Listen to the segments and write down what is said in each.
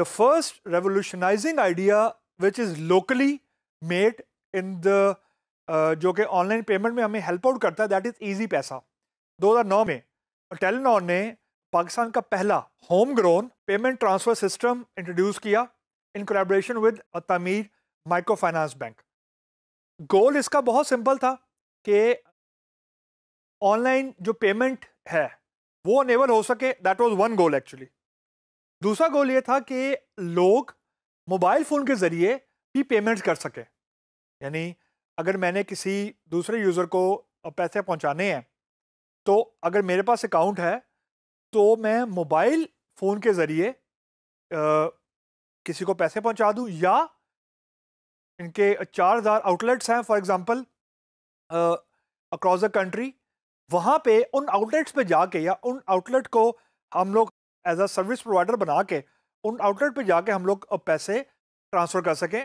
the first revolutionizing idea which is locally made in the uh, जो कि online payment में हमें help out करता है दैट इज़ ईजी पैसा 2009 में टेलनॉन ने पाकिस्तान का पहला home grown payment transfer system introduce किया in collaboration with Tameer micro finance bank goal इसका बहुत सिंपल था कि ऑनलाइन जो पेमेंट है वो अनेबल हो सके that was one goal actually दूसरा गोल ये था कि लोग मोबाइल फ़ोन के ज़रिए भी पेमेंट्स कर सकें यानी अगर मैंने किसी दूसरे यूज़र को पैसे पहुंचाने हैं तो अगर मेरे पास अकाउंट है तो मैं मोबाइल फ़ोन के ज़रिए किसी को पैसे पहुंचा दूं या इनके चार हज़ार आउटलेट्स हैं for example across the country वहाँ पे उन आउटलेट्स पे जाके या उन आउटलेट को हम लोग एज अ सर्विस प्रोवाइडर बना के उन आउटलेट पे जाके हम लोग पैसे ट्रांसफ़र कर सकें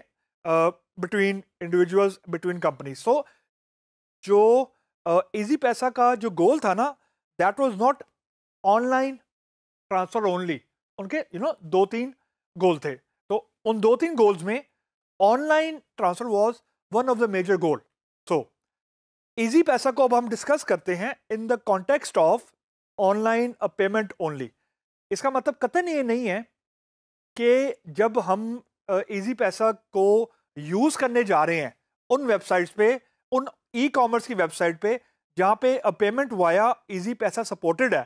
between individuals between companies so जो इजी uh, पैसा का जो गोल था ना that was not online transfer only उनके यू you नो know, दो तीन गोल थे तो उन दो तीन गोल्स में online transfer was one of the major goal so Easypaisa को अब हम डिस्कस करते हैं in the context of online payment only इसका मतलब कतन ये नहीं है कि जब हम इजी पैसा को यूज़ करने जा रहे हैं उन वेबसाइट्स पे उन ई कॉमर्स की वेबसाइट पे जहाँ पे payment via Easypaisa supported है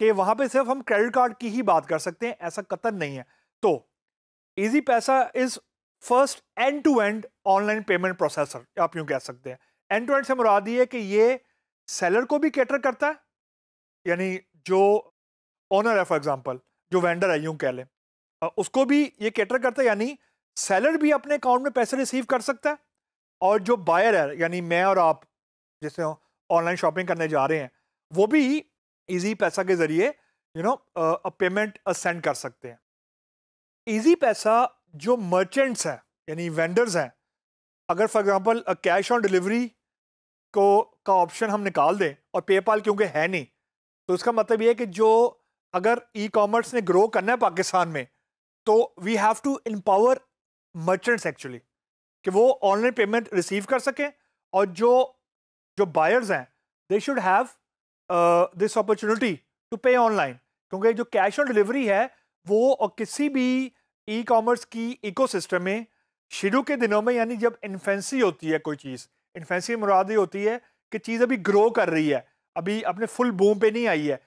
कि वहाँ पे सिर्फ हम क्रेडिट कार्ड की ही बात कर सकते हैं ऐसा कतन नहीं है तो Easypaisa is first end to end online payment processor आप यूँ कह सकते हैं एंड टू एंड से मुराद ये है कि ये सेलर को भी कैटर करता है यानी जो ऑनर है फॉर एग्जाम्पल जो वेंडर है यूं कह लें उसको भी ये कैटर करता है यानी सेलर भी अपने अकाउंट में पैसे रिसीव कर सकता है और जो बायर है यानी मैं और आप जैसे ऑनलाइन शॉपिंग करने जा रहे हैं वो भी इजी पैसा के ज़रिए यू नो पेमेंट सेंड कर सकते हैं इजी पैसा जो मर्चेंट्स हैं यानी वेंडर्स हैं अगर for example cash on delivery को का ऑप्शन हम निकाल दें और पेपाल क्योंकि है नहीं तो इसका मतलब ये है कि जो अगर ई कॉमर्स ने ग्रो करना है पाकिस्तान में तो we have to empower merchants actually कि वो ऑनलाइन पेमेंट रिसीव कर सकें और जो जो बायर्स हैं they should have this opportunity to pay online क्योंकि जो कैश ऑन डिलीवरी है वो और किसी भी ई कॉमर्स की इकोसिस्टम में शुरू के दिनों में यानी जब इन्फेंसी होती है कोई चीज़ इन्फेंसी मुराद होती है कि चीज़ अभी ग्रो कर रही है अभी अपने फुल बूम पे नहीं आई है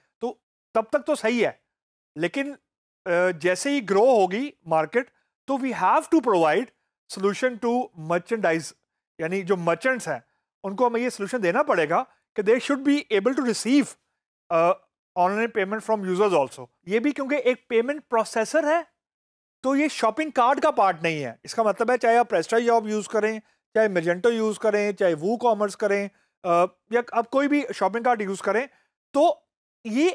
तब तक तो सही है लेकिन जैसे ही ग्रो होगी मार्केट तो we have to provide solution to merchandise यानी जो मर्चेंट्स हैं उनको हमें ये सोल्यूशन देना पड़ेगा कि they should be able to receive online payment from users also ये भी क्योंकि एक पेमेंट प्रोसेसर है तो ये शॉपिंग कार्ड का पार्ट नहीं है इसका मतलब है चाहे आप प्रेस्टा जॉब यूज़ करें चाहे मेजेंटो यूज़ करें चाहे वू कॉमर्स करें या आप कोई भी शॉपिंग कार्ड यूज़ करें तो ये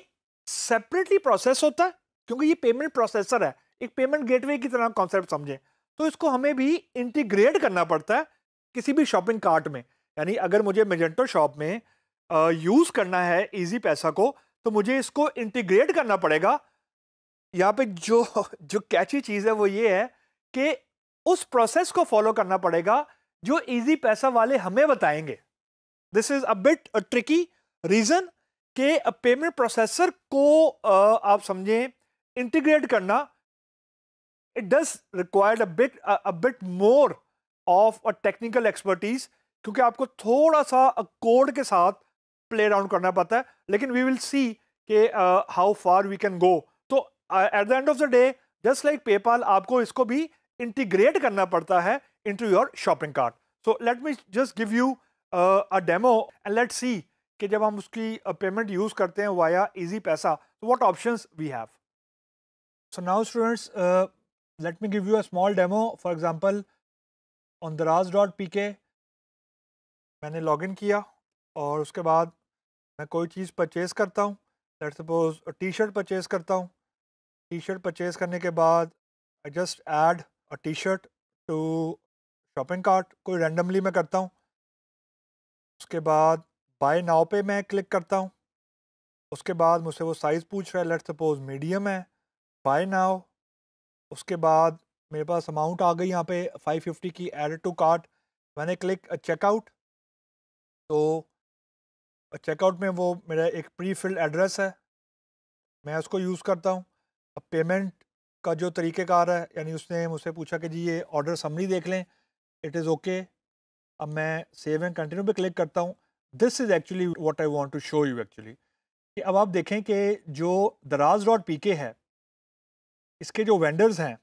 सेपरेटली प्रोसेस होता है क्योंकि ये पेमेंट प्रोसेसर है एक पेमेंट गेटवे की तरह कॉन्सेप्ट समझें तो इसको हमें भी इंटीग्रेट करना पड़ता है किसी भी शॉपिंग कार्ट में यानी अगर मुझे मेजेंटो शॉप में यूज़ करना है इजी पैसा को तो मुझे इसको इंटीग्रेट करना पड़ेगा यहाँ पे जो जो कैची चीज़ है वो ये है कि उस प्रोसेस को फॉलो करना पड़ेगा जो इजी पैसा वाले हमें बताएंगे this is a bit tricky reason कि पेमेंट प्रोसेसर को आप समझें इंटीग्रेट करना it does required a bit a bit more of a technical expertise क्योंकि आपको थोड़ा सा कोड के साथ प्ले राउंड करना पड़ता है लेकिन वी विल सी कि how far we can go तो at the end of the day just like PayPal आपको इसको भी इंटीग्रेट करना पड़ता है into your shopping cart so let me just give you a demo and let see कि जब हम उसकी पेमेंट यूज़ करते हैं वाया इजी पैसा तो what options we have so now students let me let me give you a small demo for dot P K मैंने login किया और उसके बाद मैं कोई चीज़ परचेज़ करता हूँ let suppose T shirt purchase करता हूँ टी शर्ट परचेज़ करने के बाद I just add a T shirt to shopping cart कोई रैंडमली मैं करता हूँ उसके बाद बाय नाव पे मैं क्लिक करता हूँ उसके बाद मुझसे वो साइज़ पूछ रहा है लेट सपोज मीडियम है बाय नाव उसके बाद मेरे पास अमाउंट आ गई यहाँ पे 550 की एड टू कार्ट मैंने क्लिक चेकआउट तो चेकआउट में वो मेरा एक प्री फिल्ड एड्रेस है मैं उसको यूज़ करता हूँ अब पेमेंट का जो तरीक़ेकार है यानी उसने मुझसे पूछा कि जी ये ऑर्डर समरी देख लें इट इज़ ओके अब मैं सेव एंड कंटिन्यू पे क्लिक करता हूँ this is actually what I want to show you actually कि अब आप देखें कि जो दराज डॉट पी के है इसके जो वेंडर्स हैं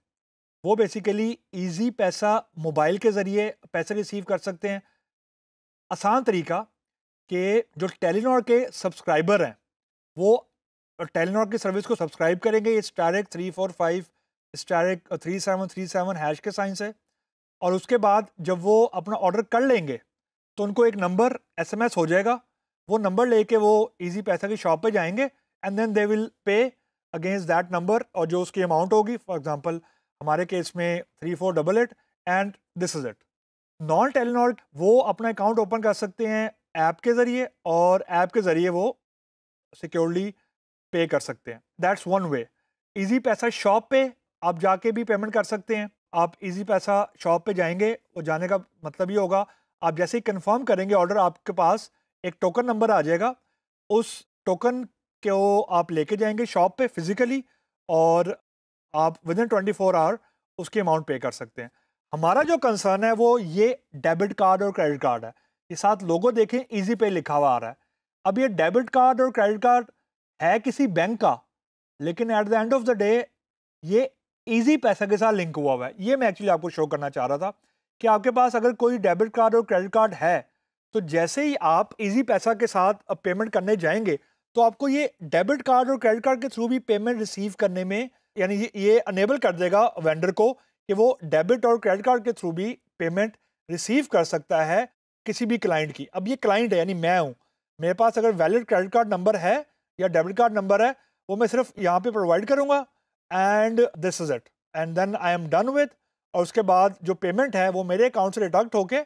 वो बेसिकली ईज़ी पैसा मोबाइल के ज़रिए पैसे रिसीव कर सकते हैं आसान तरीका कि जो टेलीनॉर के सब्सक्राइबर हैं वो टेलीनॉर की सर्विस को सब्सक्राइब करेंगे ये star three four five star three seven three seven hash के साइंस है और उसके बाद जब वो अपना ऑर्डर कर लेंगे तो उनको एक नंबर एसएमएस हो जाएगा वो नंबर लेके वो इजी पैसा की शॉप पे जाएंगे and then they will pay against that number और जो उसकी अमाउंट होगी फॉर एग्जांपल हमारे केस में three four double eight and this is it नॉन टेलीनॉट वो अपना अकाउंट ओपन कर सकते हैं ऐप के ज़रिए और ऐप के ज़रिए वो सिक्योरली पे कर सकते हैं that's one way Easypaisa shop पे आप जाके भी पेमेंट कर सकते हैं आप इजी पैसा शॉप पे जाएंगे और जाने का मतलब ये होगा आप जैसे ही कंफर्म करेंगे ऑर्डर आपके पास एक टोकन नंबर आ जाएगा उस टोकन को आप लेके जाएंगे शॉप पे फिज़िकली और आप within twenty four hour उसके अमाउंट पे कर सकते हैं हमारा जो कंसर्न है वो ये डेबिट कार्ड और क्रेडिट कार्ड है ये साथ लोगो देखें ईजी पे लिखा हुआ आ रहा है अब ये डेबिट कार्ड और क्रेडिट कार्ड है किसी बैंक का लेकिन at the end of the day ये ईजी पैसा के साथ लिंक हुआ हुआ है ये मैं एक्चुअली आपको शो करना चाह रहा था कि आपके पास अगर कोई डेबिट कार्ड और क्रेडिट कार्ड है तो जैसे ही आप इजी पैसा के साथ पेमेंट करने जाएंगे तो आपको ये डेबिट कार्ड और क्रेडिट कार्ड के थ्रू भी पेमेंट रिसीव करने में यानी ये ये अनेबल कर देगा वेंडर को कि वो डेबिट और क्रेडिट कार्ड के थ्रू भी पेमेंट रिसीव कर सकता है किसी भी क्लाइंट की अब ये क्लाइंट है यानी मैं हूँ मेरे पास अगर वैलिड क्रेडिट कार्ड नंबर है या डेबिट कार्ड नंबर है वो मैं सिर्फ यहाँ पे प्रोवाइड करूँगा and this is it and then I am done with और उसके बाद जो पेमेंट है वो मेरे अकाउंट से डिडक्ट होके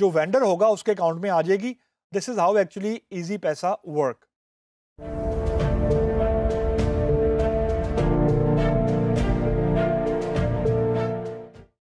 जो वेंडर होगा उसके अकाउंट में आ जाएगी this is how actually Easypaisa work